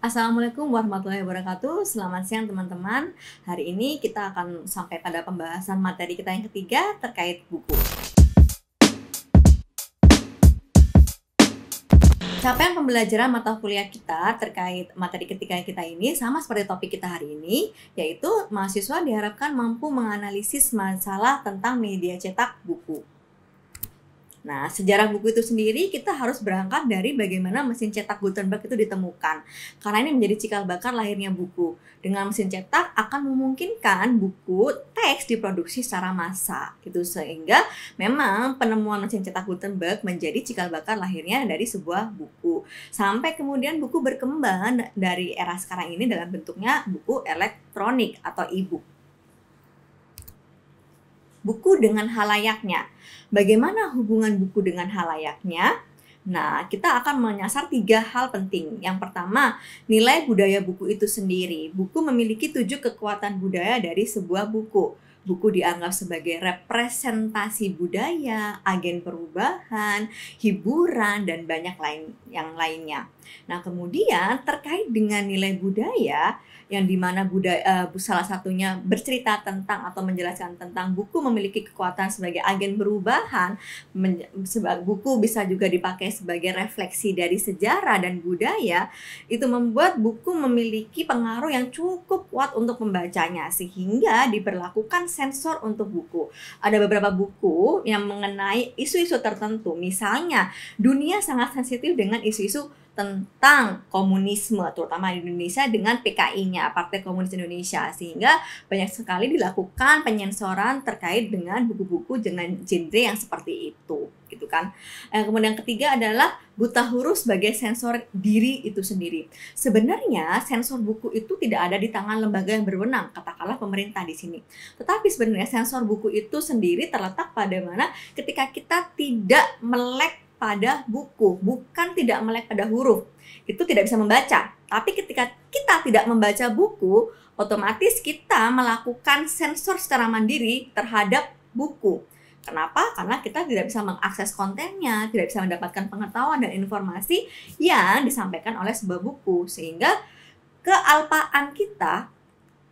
Assalamualaikum warahmatullahi wabarakatuh. Selamat siang teman-teman. Hari ini kita akan sampai pada pembahasan materi kita yang ketiga terkait buku. Capaian pembelajaran mata kuliah kita terkait materi ketiga kita ini sama seperti topik kita hari ini, yaitu mahasiswa diharapkan mampu menganalisis masalah tentang media cetak buku. Nah, sejarah buku itu sendiri kita harus berangkat dari bagaimana mesin cetak Gutenberg itu ditemukan. Karena ini menjadi cikal bakar lahirnya buku. Dengan mesin cetak akan memungkinkan buku teks diproduksi secara massa gitu sehingga memang penemuan mesin cetak Gutenberg menjadi cikal bakar lahirnya dari sebuah buku. Sampai kemudian buku berkembang dari era sekarang ini dalam bentuknya buku elektronik atau e-book buku dengan halayaknya. Bagaimana hubungan buku dengan halayaknya? Nah, kita akan menyasar tiga hal penting. Yang pertama, nilai budaya buku itu sendiri. Buku memiliki tujuh kekuatan budaya dari sebuah buku. Buku dianggap sebagai representasi budaya, agen perubahan, hiburan, dan banyak lain yang lainnya. Nah, kemudian terkait dengan nilai budaya, yang dimana budaya, uh, eh, salah satunya bercerita tentang atau menjelaskan tentang buku memiliki kekuatan sebagai agen perubahan buku bisa juga dipakai sebagai refleksi dari sejarah dan budaya itu membuat buku memiliki pengaruh yang cukup kuat untuk membacanya sehingga diberlakukan sensor untuk buku. Ada beberapa buku yang mengenai isu-isu tertentu. Misalnya, dunia sangat sensitif dengan isu-isu tentang komunisme terutama di Indonesia dengan PKI-nya Partai Komunis Indonesia sehingga banyak sekali dilakukan penyensoran terkait dengan buku-buku dengan genre yang seperti itu gitu kan. Yang eh, kemudian yang ketiga adalah buta huruf sebagai sensor diri itu sendiri. Sebenarnya sensor buku itu tidak ada di tangan lembaga yang berwenang, katakanlah pemerintah di sini. Tetapi sebenarnya sensor buku itu sendiri terletak pada mana ketika kita tidak melek pada buku, bukan tidak melek pada huruf. Itu tidak bisa membaca. Tapi ketika kita tidak membaca buku, otomatis kita melakukan sensor secara mandiri terhadap buku. Kenapa? Karena kita tidak bisa mengakses kontennya, tidak bisa mendapatkan pengetahuan dan informasi yang disampaikan oleh sebuah buku. Sehingga kealpaan kita,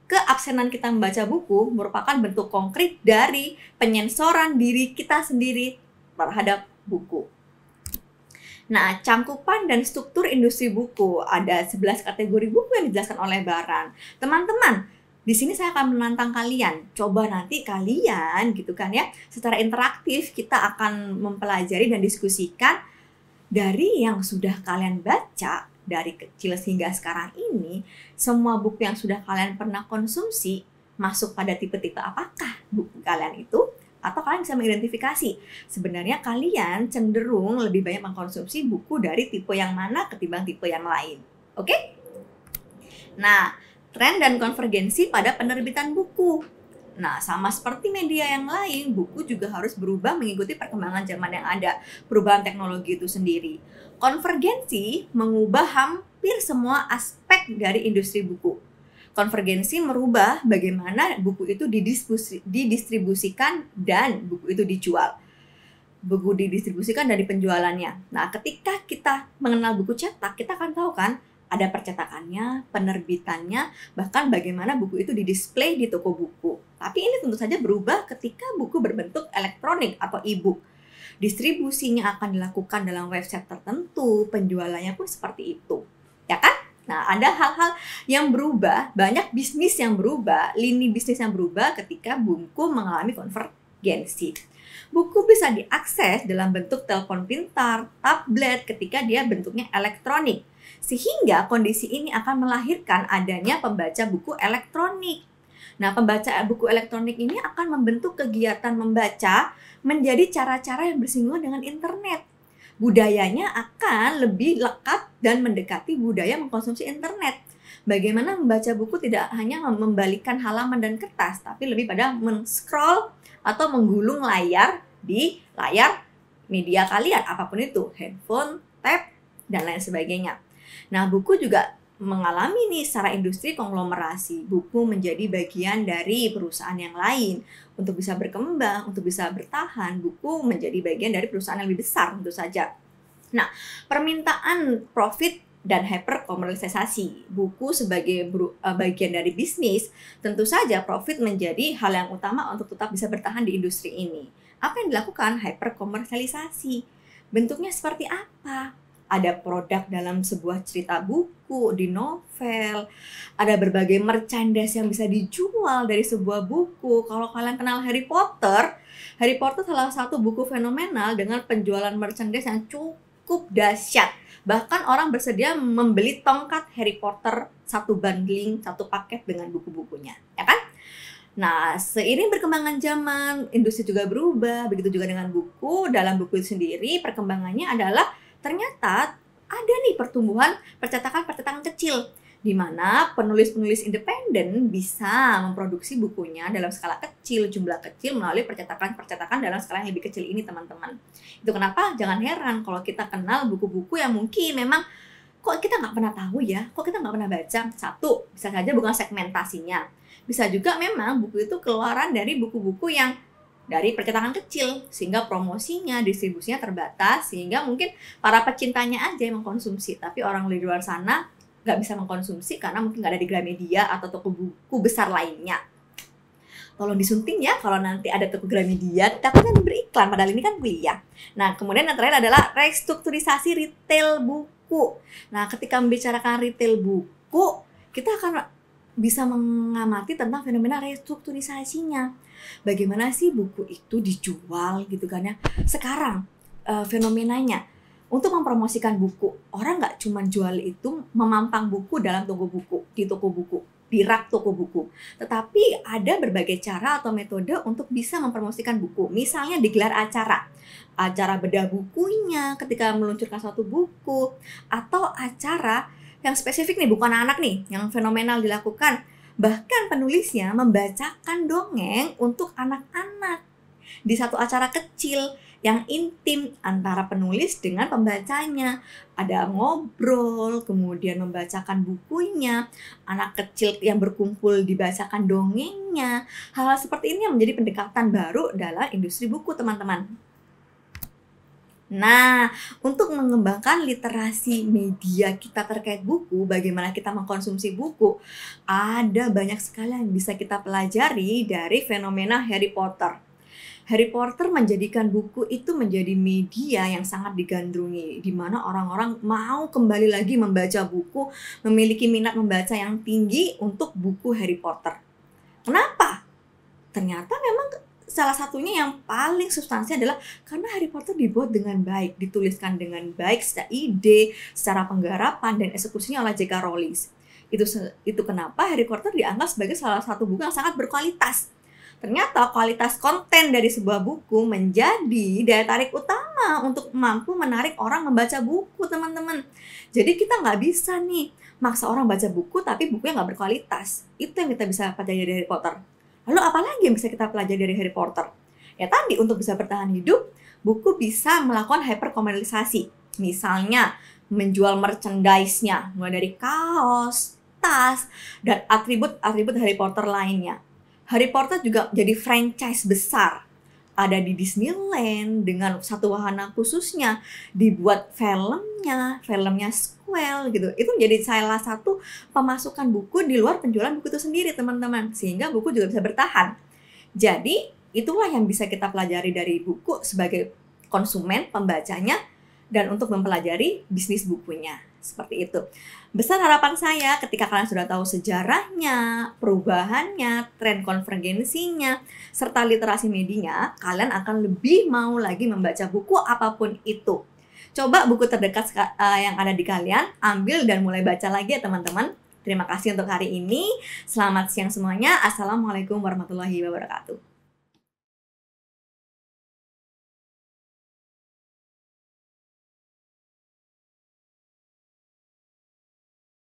keabsenan kita membaca buku merupakan bentuk konkret dari penyensoran diri kita sendiri terhadap buku. Nah, cangkupan dan struktur industri buku ada 11 kategori buku yang dijelaskan oleh Baran. Teman-teman, di sini saya akan menantang kalian. Coba nanti kalian gitu kan ya, secara interaktif kita akan mempelajari dan diskusikan dari yang sudah kalian baca dari kecil hingga sekarang ini, semua buku yang sudah kalian pernah konsumsi masuk pada tipe-tipe apakah buku kalian itu atau kalian bisa mengidentifikasi sebenarnya kalian cenderung lebih banyak mengkonsumsi buku dari tipe yang mana ketimbang tipe yang lain. Oke? Okay? Nah, tren dan konvergensi pada penerbitan buku. Nah, sama seperti media yang lain, buku juga harus berubah mengikuti perkembangan zaman yang ada, perubahan teknologi itu sendiri. Konvergensi mengubah hampir semua aspek dari industri buku. Konvergensi merubah bagaimana buku itu didistribusikan dan buku itu dijual. Buku didistribusikan dari penjualannya. Nah, ketika kita mengenal buku cetak, kita akan tahu kan ada percetakannya, penerbitannya, bahkan bagaimana buku itu didisplay di toko buku. Tapi ini tentu saja berubah ketika buku berbentuk elektronik atau e-book. Distribusinya akan dilakukan dalam website tertentu, penjualannya pun seperti itu. Ya kan? Nah, ada hal-hal yang berubah, banyak bisnis yang berubah, lini bisnis yang berubah ketika buku mengalami konvergensi. Buku bisa diakses dalam bentuk telepon pintar, tablet ketika dia bentuknya elektronik sehingga kondisi ini akan melahirkan adanya pembaca buku elektronik. Nah, pembaca buku elektronik ini akan membentuk kegiatan membaca menjadi cara-cara yang bersinggungan dengan internet. Budayanya akan lebih lekat dan mendekati budaya mengkonsumsi internet. Bagaimana membaca buku tidak hanya membalikan halaman dan kertas, tapi lebih pada men-scroll atau menggulung layar di layar media kalian, apapun itu, handphone, tab, dan lain sebagainya. Nah, buku juga mengalami nih secara industri konglomerasi buku menjadi bagian dari perusahaan yang lain untuk bisa berkembang untuk bisa bertahan buku menjadi bagian dari perusahaan yang lebih besar tentu saja nah permintaan profit dan hyperkomersialisasi buku sebagai eh, bagian dari bisnis tentu saja profit menjadi hal yang utama untuk tetap bisa bertahan di industri ini apa yang dilakukan hyperkomersialisasi bentuknya seperti apa ada produk dalam sebuah cerita buku, di novel, ada berbagai merchandise yang bisa dijual dari sebuah buku. Kalau kalian kenal Harry Potter, Harry Potter salah satu buku fenomenal dengan penjualan merchandise yang cukup dahsyat. Bahkan orang bersedia membeli tongkat Harry Potter satu bundling, satu paket dengan buku-bukunya, ya kan? Nah, seiring perkembangan zaman, industri juga berubah, begitu juga dengan buku. Dalam buku itu sendiri, perkembangannya adalah ternyata ada nih pertumbuhan percetakan-percetakan kecil di mana penulis-penulis independen bisa memproduksi bukunya dalam skala kecil, jumlah kecil melalui percetakan-percetakan dalam skala yang lebih kecil ini, teman-teman. Itu kenapa jangan heran kalau kita kenal buku-buku yang mungkin memang kok kita nggak pernah tahu ya, kok kita nggak pernah baca. Satu, bisa saja bukan segmentasinya. Bisa juga memang buku itu keluaran dari buku-buku yang dari percetakan kecil sehingga promosinya distribusinya terbatas sehingga mungkin para pecintanya aja yang mengkonsumsi tapi orang di luar sana nggak bisa mengkonsumsi karena mungkin nggak ada di Gramedia atau toko buku besar lainnya tolong disunting ya kalau nanti ada toko Gramedia kan beriklan padahal ini kan kuliah nah kemudian yang terakhir adalah restrukturisasi retail buku nah ketika membicarakan retail buku kita akan bisa mengamati tentang fenomena restrukturisasinya. Bagaimana sih buku itu dijual gitu kan ya? Sekarang uh, fenomenanya untuk mempromosikan buku, orang nggak cuma jual itu memampang buku dalam toko buku di toko buku di rak toko buku. Tetapi ada berbagai cara atau metode untuk bisa mempromosikan buku. Misalnya digelar acara. Acara bedah bukunya ketika meluncurkan suatu buku atau acara yang spesifik nih, bukan anak nih, yang fenomenal dilakukan. Bahkan penulisnya membacakan dongeng untuk anak-anak di satu acara kecil yang intim antara penulis dengan pembacanya. Ada ngobrol, kemudian membacakan bukunya, anak kecil yang berkumpul dibacakan dongengnya. Hal-hal seperti ini yang menjadi pendekatan baru dalam industri buku, teman-teman. Nah, untuk mengembangkan literasi media kita terkait buku, bagaimana kita mengkonsumsi buku, ada banyak sekali yang bisa kita pelajari dari fenomena Harry Potter. Harry Potter menjadikan buku itu menjadi media yang sangat digandrungi, di mana orang-orang mau kembali lagi membaca buku, memiliki minat membaca yang tinggi untuk buku Harry Potter. Kenapa? Ternyata memang salah satunya yang paling substansi adalah karena Harry Potter dibuat dengan baik, dituliskan dengan baik secara ide, secara penggarapan dan eksekusinya oleh J.K. Rowling. Itu itu kenapa Harry Potter dianggap sebagai salah satu buku yang sangat berkualitas. Ternyata kualitas konten dari sebuah buku menjadi daya tarik utama untuk mampu menarik orang membaca buku, teman-teman. Jadi kita nggak bisa nih maksa orang baca buku tapi bukunya nggak berkualitas. Itu yang kita bisa pelajari dari Harry Potter. Lalu apa lagi yang bisa kita pelajari dari Harry Potter? Ya tadi untuk bisa bertahan hidup, buku bisa melakukan hyperkomersialisasi. Misalnya menjual merchandise-nya, mulai dari kaos, tas, dan atribut-atribut Harry Potter lainnya. Harry Potter juga jadi franchise besar ada di Disneyland dengan satu wahana khususnya, dibuat filmnya, filmnya sequel gitu. Itu menjadi salah satu pemasukan buku di luar penjualan buku itu sendiri, teman-teman. Sehingga buku juga bisa bertahan. Jadi, itulah yang bisa kita pelajari dari buku sebagai konsumen, pembacanya, dan untuk mempelajari bisnis bukunya seperti itu. Besar harapan saya ketika kalian sudah tahu sejarahnya, perubahannya, tren konvergensinya, serta literasi medinya kalian akan lebih mau lagi membaca buku apapun itu. Coba buku terdekat eh, yang ada di kalian, ambil dan mulai baca lagi ya teman-teman. Terima kasih untuk hari ini. Selamat siang semuanya. Assalamualaikum warahmatullahi wabarakatuh.